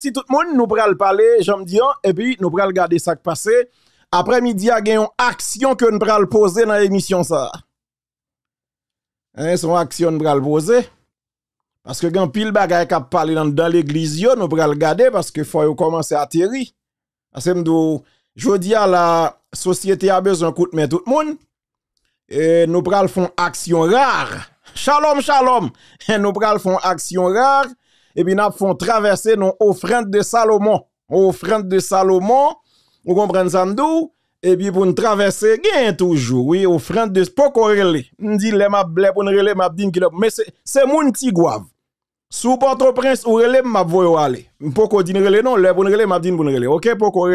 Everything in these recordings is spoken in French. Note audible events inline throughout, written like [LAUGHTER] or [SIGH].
Si tout le monde nous pral parler, me dis, hein, et puis nous pral garder ça qui passe. Après-midi, il y a une action que nous pral poser dans l'émission ça. Hein, son action nous pral poser. Parce que quand pile bagay kap parlé dans, l'église, nous pral garder parce que faut commencer à atterrir. Parce que je dis à la société a besoin de tout le monde. Et nous pral font action rare. Shalom, shalom. Et nous pral font action rare et eh puis nous font traverser nos offrandes de Salomon. Offrandes de Salomon, vous comprenez ça, et puis eh pour nous traverser, gagne toujours, oui, offrande de pas corrélé. On dit, les m'a blé pour nous relé, m'a dit, mais c'est mon petit guave. Sous Port-au-Prince, ou relé, m'a voyo aller. Pourquoi dire relé, non, le pour relé, m'a dit, pour relé. Ok, pour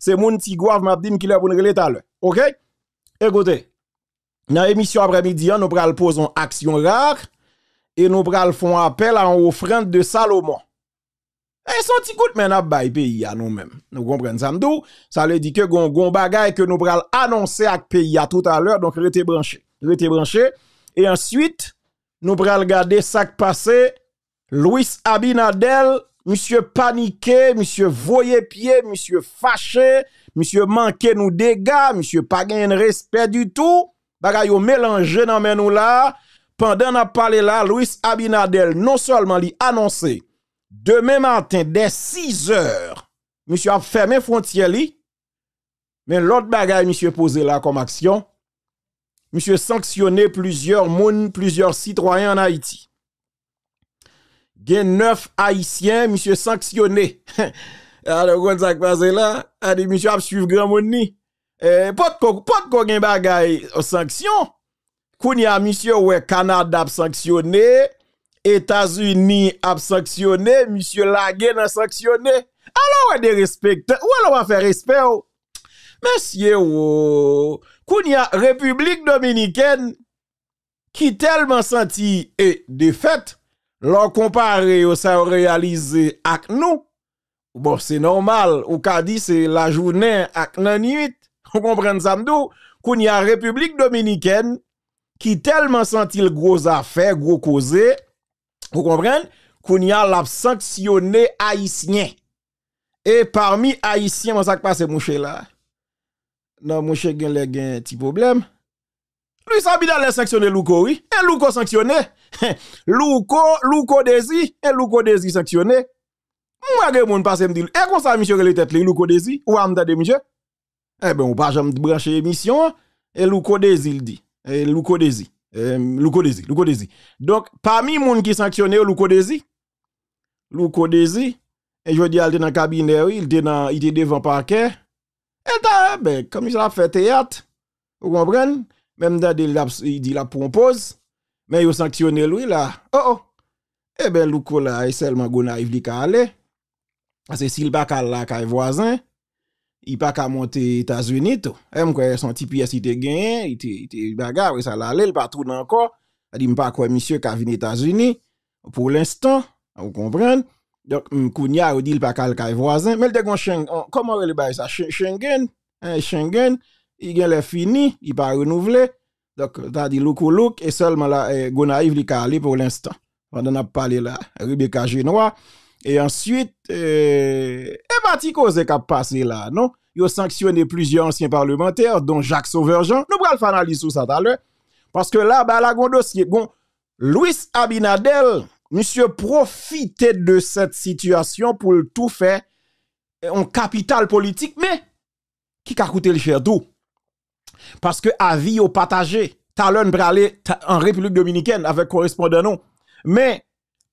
c'est mon petit guave, m'a dit, qu'il est pour relé tout l'heure. Ok? Écoutez, dans l'émission après-midi, hein, nous prenons en action rare et nous prenons font appel à un offrande de Salomon. Et son petit coup de pays à nous-mêmes. Nous comprenons ça Ça veut dit que gon gon bagay que nous prenons annoncer à pays à tout à l'heure donc restez branché. Restez branché et ensuite nous pral regarder ça passé Louis Abinadel Monsieur paniqué, monsieur voyé pied, monsieur fâché, monsieur manqué nous dégâts, monsieur pas gain respect du tout. Bagay yo dans nous là pendant a parlé là, Louis Abinadel non seulement lui annoncé demain matin dès 6 heures, monsieur a fermé frontière li, mais l'autre bagaille monsieur posé là comme action, monsieur sanctionné plusieurs moun, plusieurs citoyens en Haïti. a 9 haïtiens monsieur sanctionné. [LAUGHS] Alors ah, quand ça passé là, a dit monsieur a suivre grand monde ni. Eh, pas de pas de sanction a monsieur, ouais, Canada absanctionné, sanctionné, États-Unis absanctionné, sanctionné, monsieur Lagen a sanctionné. Alors, ouais, des ou alors, on va faire respect, Monsieur, y a République Dominicaine, qui tellement senti et défaite, l'on comparé au ça réalisé avec nous. Bon, c'est normal, ou qu'a dit c'est la journée avec la nuit. Vous comprenez ça, a République Dominicaine, qui tellement senti le gros affaire, gros causé, vous comprenez, qu'on y a l'a sanctionné haïtien. Et parmi haïtiens, ça passe mon là. Non, mon cher a les un petit problème. Lui bien l'a sanctionné Louko, oui. Et Louko sanctionné. [LAUGHS] Louko, Louko Desi, et Louko Desi sanctionné. Moi, je monde passe me dire, et eh, comme ça, monsieur, les têtes, Louko Desi, ou amda de monsieur? Eh ben, on pas jamais brancher l'émission. Hein. et Louko Desi, il dit et Louko Desi. Donc, parmi les gens qui sanctionnent, Louko Desi, et je dis, il était dans le cabinet, eh il était devant le parquet. Et ben, comme il a fait théâtre, vous comprenez? Même dans il dit la pause, mais il sanctionné lui là. Oh oh! Eh bien Louko là, il seulement gon il il aller. Parce que s'il pas là, voisin il pas qu'à monter aux États-Unis tout. Et eh, moi son petit pièce il était gagné, il était, il bagarre ça là il pas tout encore. Il dit pas quoi monsieur qu'à venir États-Unis pour l'instant, vous comprenez Donc Kounia dit il pas qu'à le voisin, mais le gon Schengen, oh, comment le bail ça Schengen, hein, Schengen, il est fini, il pas renouvelé. Donc t'as dit look look et seulement là eh, Gonaïve li aller pour l'instant. On en a parlé là, Rebecca Genois et ensuite euh, parti cause qui a passé là, non? Ils ont sanctionné plusieurs anciens parlementaires, dont Jacques Sauverjean. Nous allons faire analyse sur ça tout à l'heure. Parce que là, bah, là, dossier. Bon, Louis Abinadel, monsieur, profiter de cette situation pour tout faire eh, en capital politique, mais qui a coûté le faire tout? Parce que avis au partagé, Talon Bralé en République dominicaine avec correspondant non. Mais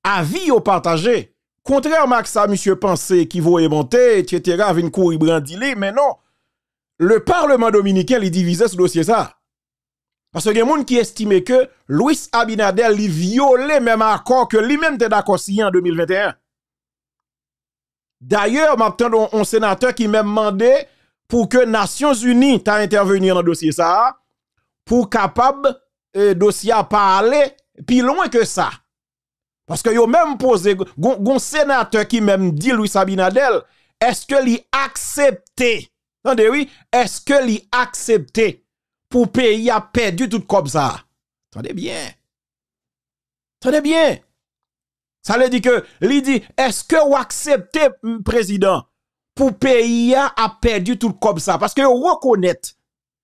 avis au partagé, Contrairement à ça, monsieur pensait qu'il voyait monter, etc., une courir cour mais non. Le Parlement dominicain, il divisait ce dossier ça. Parce que y a des gens qui estimaient que Louis Abinader il violait même accord que lui-même était d'accord signé en 2021. D'ailleurs, maintenant un sénateur qui m'a demandé pour que Nations Unies t'a intervenu dans le dossier ça, pour capable, de euh, dossier à parler, plus loin que ça. Parce que yo même posé, gon sénateur qui même dit Louis Sabinadel, est-ce que li accepté, oui, est-ce que li accepté pour pays a perdu tout comme ça? Attendez bien. Attendez bien. Ça le dit que, li dit, est-ce que vous acceptez, président, pour pays a perdu tout comme ça? Parce que reconnaître.